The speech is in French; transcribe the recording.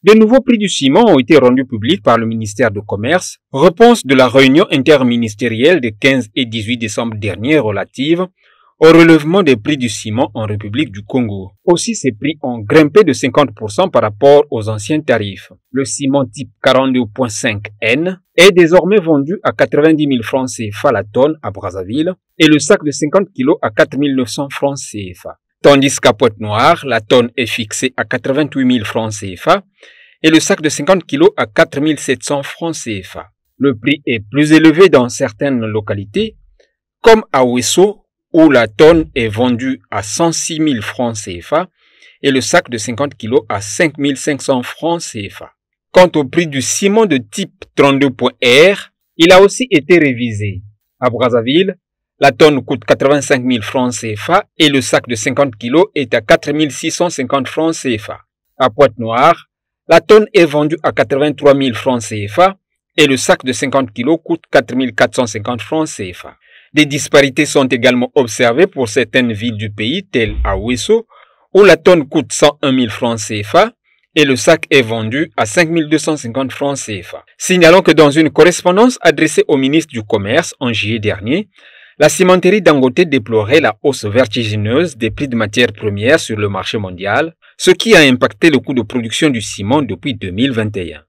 De nouveaux prix du ciment ont été rendus publics par le ministère de Commerce, réponse de la réunion interministérielle des 15 et 18 décembre dernier relative au relevement des prix du ciment en République du Congo. Aussi, ces prix ont grimpé de 50% par rapport aux anciens tarifs. Le ciment type 42.5N est désormais vendu à 90 000 francs CFA la tonne à Brazzaville et le sac de 50 kg à 4 900 francs CFA tandis qu'à Pointe-Noire, la tonne est fixée à 88 000 francs CFA et le sac de 50 kg à 4 700 francs CFA. Le prix est plus élevé dans certaines localités, comme à Ouesso, où la tonne est vendue à 106 000 francs CFA et le sac de 50 kg à 5 500 francs CFA. Quant au prix du ciment de type 32.R, il a aussi été révisé. À Brazzaville, la tonne coûte 85 000 francs CFA et le sac de 50 kg est à 4 650 francs CFA. À Pointe-Noire, la tonne est vendue à 83 000 francs CFA et le sac de 50 kg coûte 4 450 francs CFA. Des disparités sont également observées pour certaines villes du pays, telles à Ouesso, où la tonne coûte 101 000 francs CFA et le sac est vendu à 5 250 francs CFA. Signalons que dans une correspondance adressée au ministre du Commerce en juillet dernier, la cimenterie d'Angoté déplorait la hausse vertigineuse des prix de matières premières sur le marché mondial, ce qui a impacté le coût de production du ciment depuis 2021.